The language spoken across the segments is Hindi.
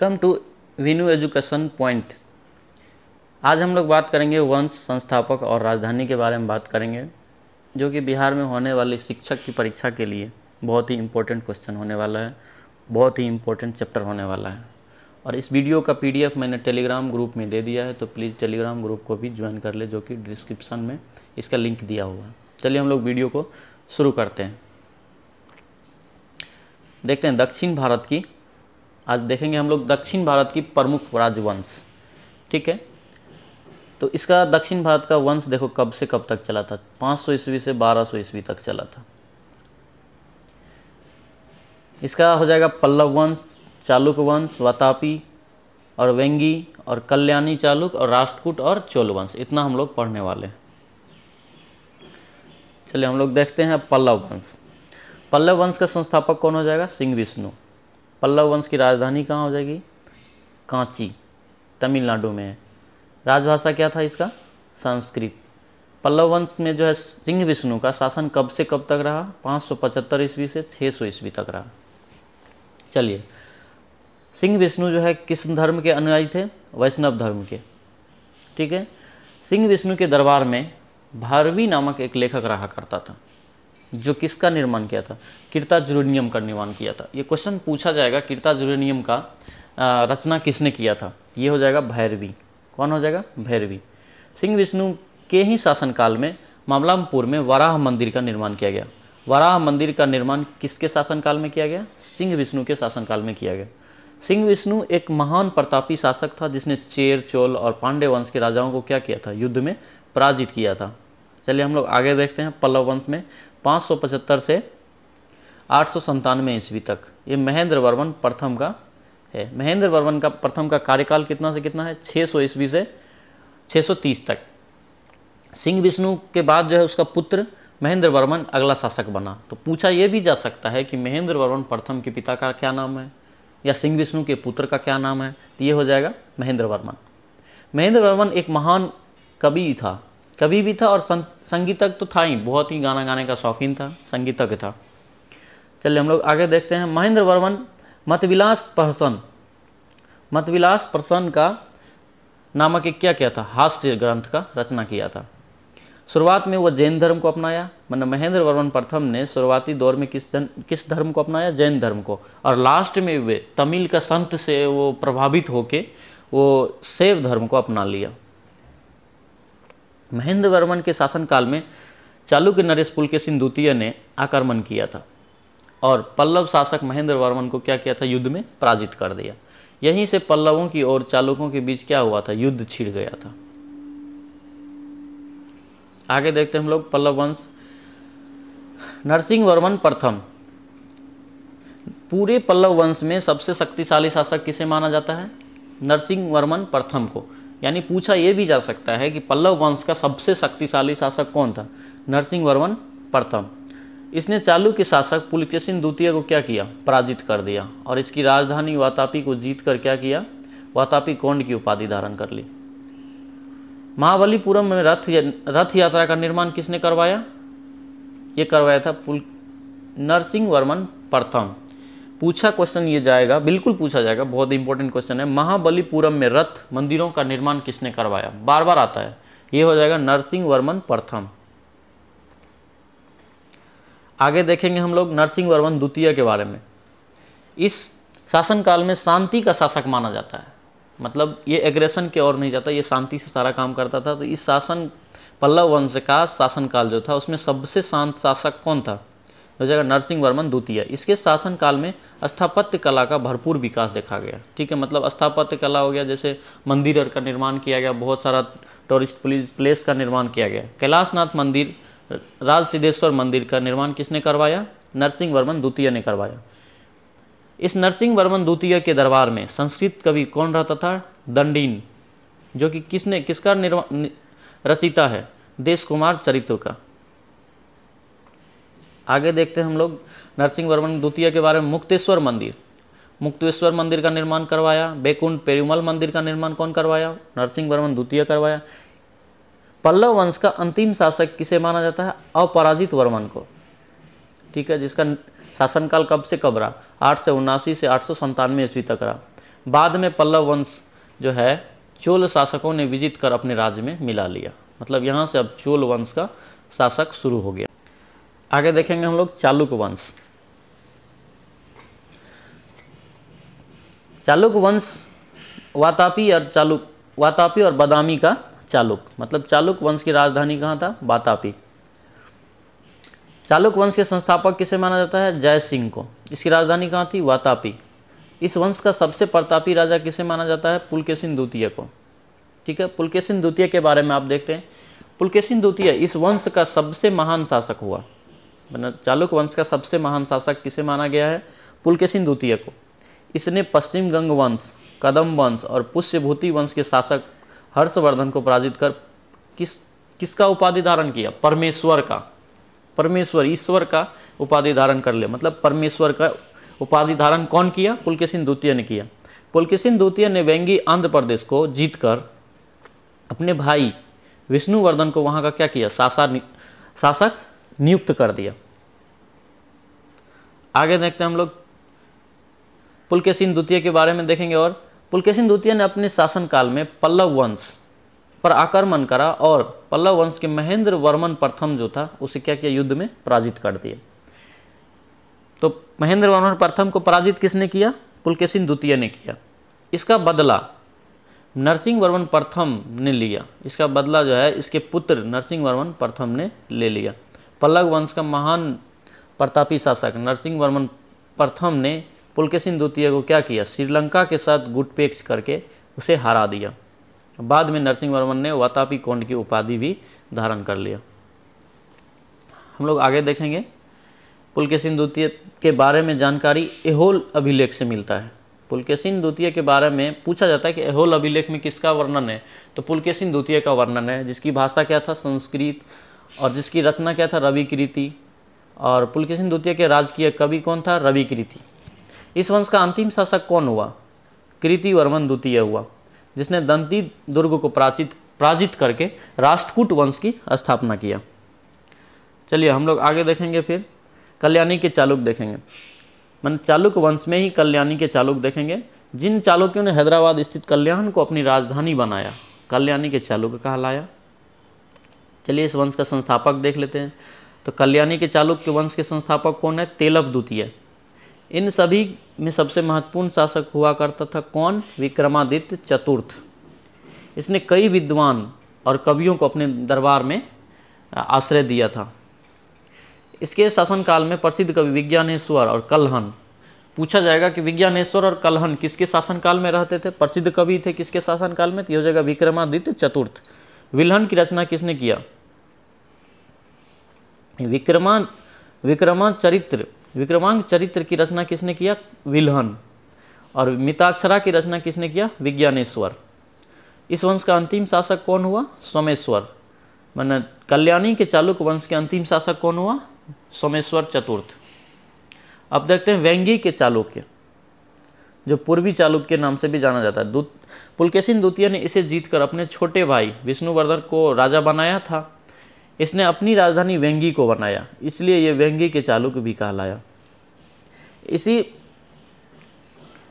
come to Vinu education point आज हम लोग बात करेंगे वंश संस्थापक और राजधानी के बारे में बात करेंगे जो कि बिहार में होने वाली शिक्षक की परीक्षा के लिए बहुत ही इम्पोर्टेंट क्वेश्चन होने वाला है बहुत ही इम्पोर्टेंट चैप्टर होने वाला है और इस वीडियो का पीडीएफ मैंने टेलीग्राम ग्रुप में दे दिया है तो प्लीज़ टेलीग्राम ग्रुप को भी ज्वाइन कर ले जो कि डिस्क्रिप्शन में इसका लिंक दिया हुआ है चलिए हम लोग वीडियो को शुरू करते हैं देखते हैं दक्षिण भारत की आज देखेंगे हम लोग दक्षिण भारत की प्रमुख राजवंश ठीक है तो इसका दक्षिण भारत का वंश देखो कब से कब तक चला था 500 ईस्वी से 1200 ईस्वी तक चला था इसका हो जाएगा पल्लव वंश चालुक वंश वतापी और वेंगी और कल्याणी चालुक और राष्ट्रकूट और चोल वंश इतना हम लोग पढ़ने वाले हैं चलिए हम लोग देखते हैं पल्लव वंश पल्लव वंश का संस्थापक कौन हो जाएगा सिंह विष्णु पल्लव वंश की राजधानी कहाँ हो जाएगी कांची तमिलनाडु में है राजभाषा क्या था इसका संस्कृत पल्लव वंश में जो है सिंह विष्णु का शासन कब से कब तक रहा 575 ईस्वी से छः सौ ईस्वी तक रहा चलिए सिंह विष्णु जो है किस धर्म के अनुयायी थे वैष्णव धर्म के ठीक है सिंह विष्णु के दरबार में भारवी नामक एक लेखक रहा करता था जो किसका निर्माण किया था किरता जुरेनियम का निर्माण किया था ये क्वेश्चन पूछा जाएगा किरता जुरेनियम का रचना किसने किया था ये हो जाएगा भैरवी कौन हो जाएगा भैरवी सिंह विष्णु के ही शासनकाल में मामलामपुर में वराह मंदिर का निर्माण किया गया वराह मंदिर का निर्माण किसके शासनकाल में किया गया सिंह विष्णु के शासनकाल में किया गया सिंह विष्णु एक महान प्रतापी शासक था जिसने चेर चोल और पांडे वंश के राजाओं को क्या किया था युद्ध में पराजित किया था चलिए हम लोग आगे देखते हैं पल्लव वंश में 575 से आठ सौ संतानवे ईस्वी तक ये महेंद्र वर्मन प्रथम का है महेंद्र वर्मन का प्रथम का कार्यकाल कितना से कितना है 600 सौ ईस्वी से 630 तक सिंह विष्णु के बाद जो है उसका पुत्र महेंद्र वर्मन अगला शासक बना तो पूछा यह भी जा सकता है कि महेंद्र वर्मन प्रथम के पिता का क्या नाम है या सिंह विष्णु के पुत्र का क्या नाम है तो ये हो जाएगा महेंद्र वर्मन महेंद्र वर्मन एक महान कवि था तभी भी था और सं, संगीतक तो था ही बहुत ही गाना गाने का शौकीन था संगीतक था चलिए हम लोग आगे देखते हैं महेंद्र वर्मन मतविलास प्रसन्न मतविलास प्रसन्न का नामक एक क्या किया था हास्य ग्रंथ का रचना किया था शुरुआत में वह जैन धर्म को अपनाया मतलब महेंद्र वर्मन प्रथम ने शुरुआती दौर में किस जन किस धर्म को अपनाया जैन धर्म को और लास्ट में वे तमिल का संत से वो प्रभावित होके वो शैव धर्म को अपना लिया महेंद्र वर्मन के शासनकाल में चालुक्य नरेश पुलकेशिन द्वितीय ने आक्रमण किया था और पल्लव शासक महेंद्र वर्मन को क्या किया था युद्ध में पराजित कर दिया यहीं से पल्लवों की और चालुकों के बीच क्या हुआ था युद्ध छिड़ गया था आगे देखते हम लोग पल्लव वंश नरसिंह वर्मन प्रथम पूरे पल्लव वंश में सबसे शक्तिशाली शासक किसे माना जाता है नरसिंह वर्मन प्रथम को यानी पूछा यह भी जा सकता है कि पल्लव वंश का सबसे शक्तिशाली शासक कौन था नरसिंह वर्मन प्रथम इसने चालू के शासक पुलकेशिन द्वितीय को क्या किया पराजित कर दिया और इसकी राजधानी वातापी को जीत कर क्या किया वातापी कोंड की उपाधि धारण कर ली महाबलीपुरम में रथ रथ यात्रा का निर्माण किसने करवाया ये करवाया था पुल नरसिंह वर्मन प्रथम पूछा क्वेश्चन ये जाएगा बिल्कुल पूछा जाएगा बहुत इंपॉर्टेंट क्वेश्चन है महाबलीपुरम में रथ मंदिरों का निर्माण किसने करवाया बार बार आता है ये हो जाएगा नरसिंह वर्मन प्रथम आगे देखेंगे हम लोग नरसिंह वर्मन द्वितीय के बारे में इस शासनकाल में शांति का शासक माना जाता है मतलब ये एग्रेशन के और नहीं जाता ये शांति से सारा काम करता था तो इस शासन पल्लव वंश का शासनकाल जो था उसमें सबसे शांत शासक कौन था हो जाएगा नरसिंह वर्मन द्वितीय इसके शासनकाल में स्थापत्य कला का भरपूर विकास देखा गया ठीक है मतलब स्थापत्य कला हो गया जैसे मंदिर का निर्माण किया गया बहुत सारा टूरिस्ट प्लेस का निर्माण किया गया कैलाशनाथ मंदिर राज सिद्धेश्वर मंदिर का निर्माण किसने करवाया नरसिंह वर्मन द्वितीय ने करवाया इस नरसिंह वर्मन द्वितीय के दरबार में संस्कृत कवि कौन रहता था दंडीन जो कि किसने किसका निर्वा रचिता है देश कुमार चरित्र का आगे देखते हैं हम लोग नरसिंह वर्मन द्वितीय के बारे में मुक्तेश्वर मंदिर मुक्तेश्वर मंदिर का निर्माण करवाया बेकुंड पेरुमल मंदिर का निर्माण कौन करवाया नरसिंह वर्मन द्वितीय करवाया पल्लव वंश का अंतिम शासक किसे माना जाता है अपराजित वर्मन को ठीक है जिसका शासनकाल कब से कब रहा आठ से उन्नासी से आठ सौ संतानवे ईस्वी तक रहा बाद में पल्लव वंश जो है चोल शासकों ने विजित कर अपने राज्य में मिला लिया मतलब यहाँ से अब चोल वंश का शासक शुरू हो गया आगे देखेंगे हम लोग चालुक वंश चालुक वंश वातापी और चालुक वातापी और बदामी का चालुक मतलब चालुक वंश की राजधानी कहाँ था वातापी चालुक वंश के संस्थापक किसे माना जाता है जय सिंह को इसकी राजधानी कहाँ थी वातापी इस वंश का सबसे प्रतापी राजा किसे माना जाता है पुलकेशिन द्वितीय को ठीक है पुलकेशिन द्वितीय के बारे में आप देखते हैं पुलकेशिन द्वितीय इस वंश का सबसे महान शासक हुआ चालुक वंश का सबसे महान शासक किसे माना गया है पुलकेशिन द्वितीय को इसने पश्चिम गंग वंश कदम वंश और पुष्यभूति वंश के शासक हर्षवर्धन को पराजित कर किस किसका उपाधि धारण किया परमेश्वर का परमेश्वर ईश्वर का उपाधि धारण कर लिया मतलब परमेश्वर का उपाधि धारण कौन किया पुलकेशिन द्वितीय ने किया पुलकेशिन द्वितीय ने व्यंगी आंध्र प्रदेश को जीतकर अपने भाई विष्णुवर्धन को वहाँ का क्या किया शासा शासक नियुक्त कर दिया आगे देखते हैं हम लोग पुलकेशिन द्वितीय के बारे में देखेंगे और पुलकेशिन द्वितीय ने अपने शासनकाल में पल्लव वंश पर आक्रमण करा और पल्लव वंश के महेंद्र वर्मन प्रथम जो था उसे क्या किया युद्ध में पराजित कर दिया तो महेंद्र वर्मन प्रथम को पराजित किसने किया पुलकेशिन द्वितीय ने किया इसका बदला नरसिंह वर्मन प्रथम ने लिया इसका बदला जो है इसके पुत्र नरसिंह वर्मन प्रथम ने ले लिया पल्लव वंश का महान प्रतापी शासक नरसिंह वर्मन प्रथम ने पुलकेशिन द्वितीय को क्या किया श्रीलंका के साथ गुटपेक्ष करके उसे हरा दिया बाद में नरसिंह वर्मन ने वातापी कोंड की उपाधि भी धारण कर लिया हम लोग आगे देखेंगे पुलकेशिन द्वितीय के बारे में जानकारी एहोल अभिलेख से मिलता है पुलकेशिन द्वितीय के बारे में पूछा जाता है कि एहोल अभिलेख में किसका वर्णन है तो पुलकेशिन द्वितीय का वर्णन है जिसकी भाषा क्या था संस्कृत और जिसकी रचना क्या था रवि कृति और पुलकेशन द्वितीय के राजकीय कवि कौन था रवि कृति इस वंश का अंतिम शासक कौन हुआ कृति वर्मन द्वितीय हुआ जिसने दंती दुर्ग को प्राचित पराजित करके राष्ट्रकूट वंश की स्थापना किया चलिए हम लोग आगे देखेंगे फिर कल्याणी के चालुक देखेंगे मन चालुक वंश में ही कल्याणी के चालुक देखेंगे जिन चालुक्यों ने हैदराबाद स्थित कल्याण को अपनी राजधानी बनाया कल्याणी के चालुक कहलाया चलिए इस वंश का संस्थापक देख लेते हैं तो कल्याणी के चालुक्य वंश के संस्थापक कौन है तेलभ द्वितीय इन सभी में सबसे महत्वपूर्ण शासक हुआ करता था कौन विक्रमादित्य चतुर्थ इसने कई विद्वान और कवियों को अपने दरबार में आश्रय दिया था इसके शासनकाल में प्रसिद्ध कवि विज्ञानेश्वर और कलहन पूछा जाएगा कि विज्ञानेश्वर और कलहन किसके शासनकाल में रहते थे प्रसिद्ध कवि थे किसके शासनकाल में तो हो जाएगा विक्रमादित्य चतुर्थ विल्हन की रचना किसने किया विक्रमां विक्रमा चरित्र विक्रमांक चरित्र की रचना किसने किया विल्हन और मिताक्षरा की रचना किसने किया विज्ञानेश्वर इस वंश का अंतिम शासक कौन हुआ सोमेश्वर मैंने कल्याणी के चालुक वंश के अंतिम शासक कौन हुआ सोमेश्वर चतुर्थ अब देखते हैं व्यंगी के चालुक्य जो पूर्वी चालुक्य के नाम से भी जाना जाता है पुलकेशिन द्वितीय ने इसे जीतकर अपने छोटे भाई विष्णुवर्धन को राजा बनाया था इसने अपनी राजधानी वेंगी को बनाया इसलिए ये वेंगी के चालुक्य भी कहलाया इसी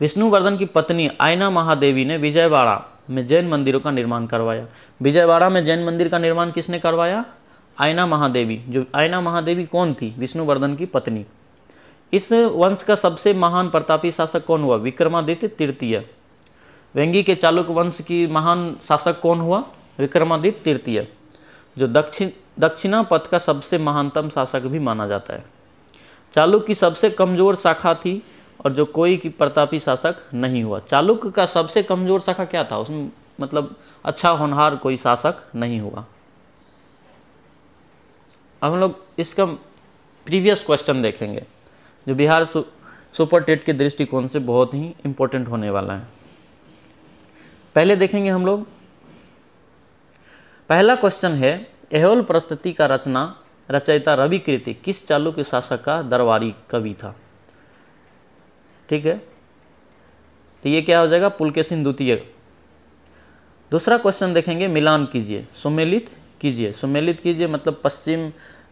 विष्णुवर्धन की पत्नी आयना महादेवी ने विजयवाड़ा में जैन मंदिरों का निर्माण करवाया विजयवाड़ा में जैन मंदिर का निर्माण किसने करवाया आयना महादेवी जो आयना महादेवी कौन थी विष्णुवर्धन की पत्नी इस वंश का सबसे महान प्रतापी शासक कौन हुआ विक्रमादित्य तृतीय वेंगी के चालुक वंश की महान शासक कौन हुआ विक्रमादित्य तृतीय जो दक्षिण दक्षिणा पथ का सबसे महानतम शासक भी माना जाता है चालुक की सबसे कमजोर शाखा थी और जो कोई की प्रतापी शासक नहीं हुआ चालुक का सबसे कमजोर शाखा क्या था उसमें मतलब अच्छा होनहार कोई शासक नहीं हुआ हम लोग इसका प्रीवियस क्वेश्चन देखेंगे जो बिहार सु, सुपर टेट के दृष्टिकोण से बहुत ही इम्पोर्टेंट होने वाला है पहले देखेंगे हम लोग पहला क्वेश्चन है एहोल प्रस्तुति का रचना रचयिता रवि कृति किस चालुक्य शासक का दरबारी कवि था ठीक है तो ये क्या हो जाएगा पुलकेशिन द्वितीय दूसरा क्वेश्चन देखेंगे मिलान कीजिए सुमेलित कीजिए सुमेलित कीजिए मतलब पश्चिम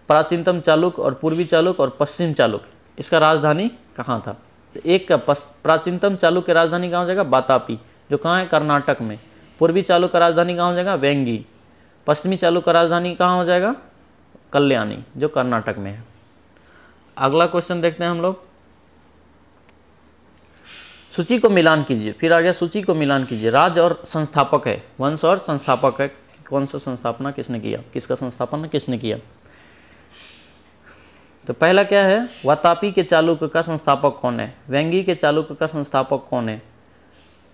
प्राचीनतम चालुक और पूर्वी चालुक और पश्चिम चालुक इसका राजधानी कहाँ था तो एक का प्राचीनतम चालू की राजधानी कहाँ हो जाएगा बातापी जो कहाँ है कर्नाटक में पूर्वी चालू का राजधानी कहाँ हो जाएगा वेंगी पश्चिमी चालू का राजधानी कहाँ हो जाएगा कल्याणी जो कर्नाटक में है अगला क्वेश्चन देखते हैं हम लोग सूची को मिलान कीजिए फिर आ गया सूची को मिलान कीजिए राज और संस्थापक है वंश और संस्थापक है कौन सा संस्थापना किसने किया किसका संस्थापना किसने किया तो पहला क्या है वातापी के चालुक्य का संस्थापक कौन है वेंगी के चालुक्य का संस्थापक कौन है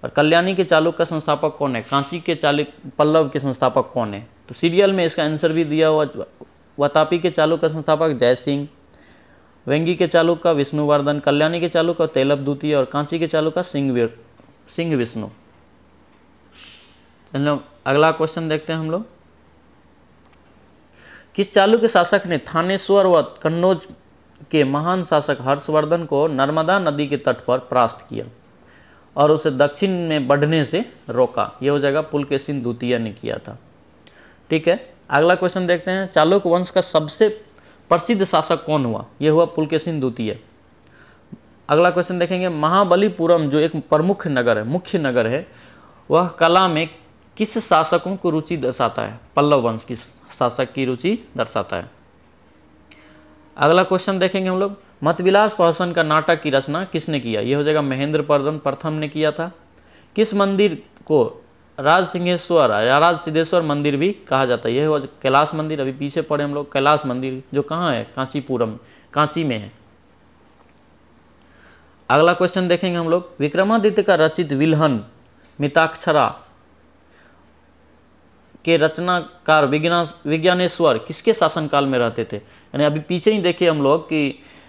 और कल्याणी के चालुक्य का संस्थापक कौन है कांची के चालुक पल्लव के संस्थापक कौन है तो सीरियल में इसका आंसर भी दिया हुआ वातापी के चालुक्य का संस्थापक जय सिंह वेंगी के चालुक्य का विष्णुवर्धन कल्याणी के चालुक का तेलब द्वितीय और कांची के चालुक का सिंह सिंह विष्णु अगला क्वेश्चन देखते हैं हम लोग किस चालुक्य शासक ने थानेश्वर व कन्नौज के महान शासक हर्षवर्धन को नर्मदा नदी के तट पर परास्त किया और उसे दक्षिण में बढ़ने से रोका यह हो जाएगा पुलकेशिन द्वितीय ने किया था ठीक है अगला क्वेश्चन देखते हैं चालुक्य वंश का सबसे प्रसिद्ध शासक कौन हुआ यह हुआ पुलकेशिन द्वितीय अगला क्वेश्चन देखेंगे महाबलीपुरम जो एक प्रमुख नगर है मुख्य नगर है वह कला में किस शासकों को रुचि दर्शाता है पल्लव वंश की शासक की रुचि दर्शाता है अगला क्वेश्चन देखेंगे हम लोग मतविलास पहसन का नाटक की रचना किसने किया यह हो जाएगा महेंद्र प्रदम प्रथम ने किया था किस मंदिर को राज सिंहेश्वर या राज सिद्धेश्वर मंदिर भी कहा जाता है यह हुआ कैलाश मंदिर अभी पीछे पड़े हम लोग कैलाश मंदिर जो कहाँ है कांचीपुरम कांची में है अगला क्वेश्चन देखेंगे हम लोग विक्रमादित्य का रचित विलहन मिताक्षरा के रचनाकार विज्ञान विज्ञानेश्वर किसके शासनकाल में रहते थे यानी अभी पीछे ही देखिए हम लोग कि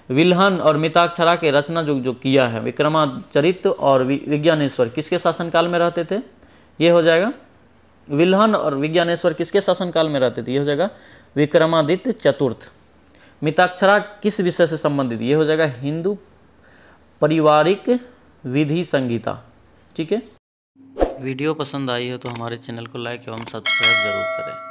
विल्हन और मिताक्षरा के रचना जो जो किया है विक्रमाचरित और विज्ञानेश्वर किसके शासनकाल में रहते थे ये हो जाएगा विल्हन और विज्ञानेश्वर किसके शासनकाल में रहते थे ये हो जाएगा विक्रमादित्य चतुर्थ मिताक्षरा किस विषय से संबंधित ये हो जाएगा हिंदू पारिवारिक विधि संहिता ठीक है वीडियो पसंद आई हो तो हमारे चैनल को लाइक एवं सब्सक्राइब जरूर करें